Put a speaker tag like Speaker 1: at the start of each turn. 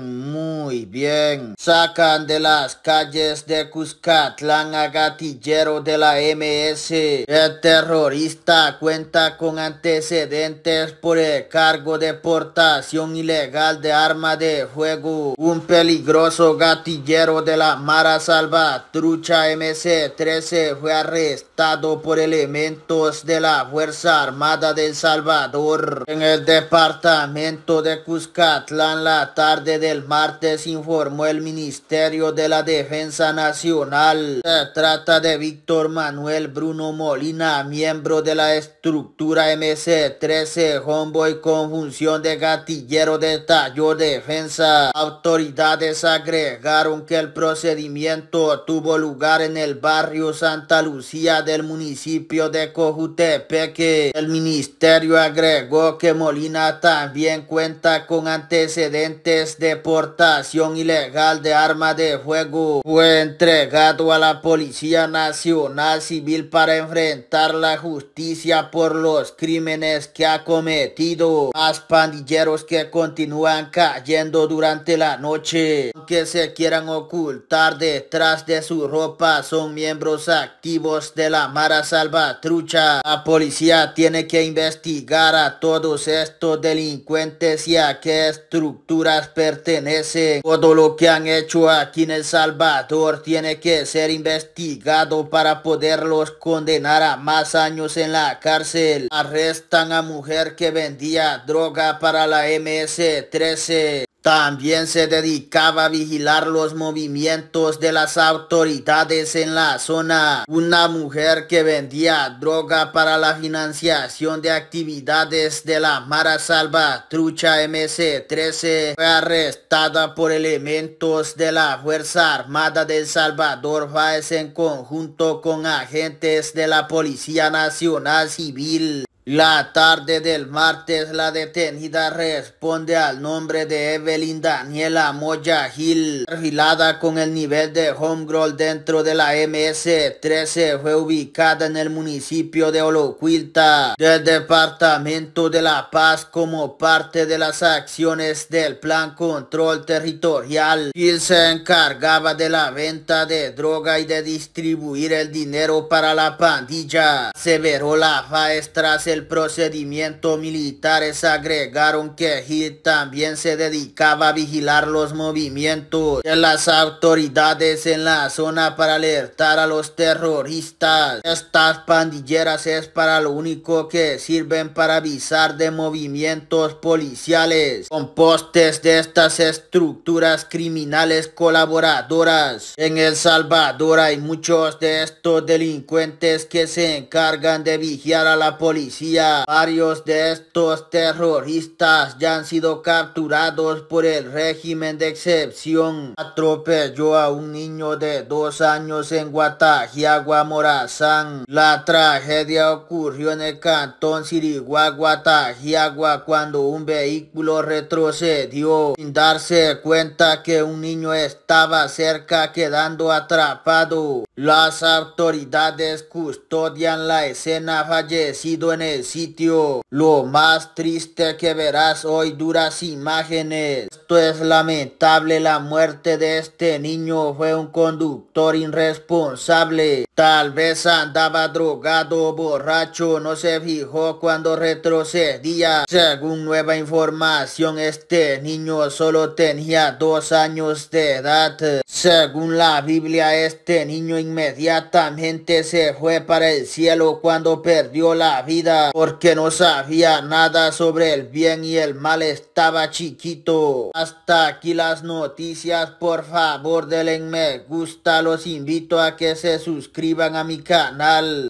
Speaker 1: muy bien. Sacan de las calles de Cuscatlán a gatillero de la MS. El terrorista cuenta con antecedentes por el cargo de portación ilegal de arma de fuego. Un peligroso gatillero de la Mara Salvatrucha MC-13 fue arrestado por elementos de la Fuerza Armada del Salvador. En el departamento de Cuscatlán, la tarde del martes informó el Ministerio de la Defensa Nacional. Se trata de Víctor Manuel Bruno Molina, miembro de la estructura MC-13 Homeboy con función de gatillero de tallo defensa. Autoridades agregaron que el procedimiento tuvo lugar en el barrio Santa Lucía del municipio de Cojutepeque. El ministerio agregó que Molina también cuenta con antecedentes deportación ilegal de arma de fuego fue entregado a la Policía Nacional Civil para enfrentar la justicia por los crímenes que ha cometido. Más pandilleros que continúan cayendo durante la noche, aunque se quieran ocultar detrás de su ropa, son miembros activos de la Mara Salvatrucha. La policía tiene que investigar a todos estos delincuentes y a qué estructura Pertenece Todo lo que han hecho aquí en El Salvador tiene que ser investigado para poderlos condenar a más años en la cárcel. Arrestan a mujer que vendía droga para la MS-13. También se dedicaba a vigilar los movimientos de las autoridades en la zona. Una mujer que vendía droga para la financiación de actividades de la Mara Salvatrucha mc 13 fue arrestada por elementos de la Fuerza Armada de Salvador Fáez en conjunto con agentes de la Policía Nacional Civil. La tarde del martes, la detenida responde al nombre de Evelyn Daniela Moya Gil. Perfilada con el nivel de homegirl dentro de la MS-13, fue ubicada en el municipio de Olocuilta, del Departamento de la Paz, como parte de las acciones del Plan Control Territorial. Gil se encargaba de la venta de droga y de distribuir el dinero para la pandilla. Severó la faestra el procedimiento militares agregaron que Hit también se dedicaba a vigilar los movimientos de las autoridades en la zona para alertar a los terroristas. Estas pandilleras es para lo único que sirven para avisar de movimientos policiales con postes de estas estructuras criminales colaboradoras. En El Salvador hay muchos de estos delincuentes que se encargan de vigilar a la policía Varios de estos terroristas ya han sido capturados por el régimen de excepción. Atropelló a un niño de dos años en Guatajiagua, Morazán. La tragedia ocurrió en el cantón Siriguá, Guatajiagua, cuando un vehículo retrocedió sin darse cuenta que un niño estaba cerca quedando atrapado. Las autoridades custodian la escena fallecido en el sitio. Lo más triste que verás hoy duras imágenes. Esto es lamentable, la muerte de este niño fue un conductor irresponsable. Tal vez andaba drogado, borracho, no se fijó cuando retrocedía. Según nueva información, este niño solo tenía dos años de edad. Según la Biblia, este niño inmediatamente se fue para el cielo cuando perdió la vida porque no sabía nada sobre el bien y el mal estaba chiquito. Hasta aquí las noticias, por favor denle me gusta, los invito a que se suscriban a mi canal.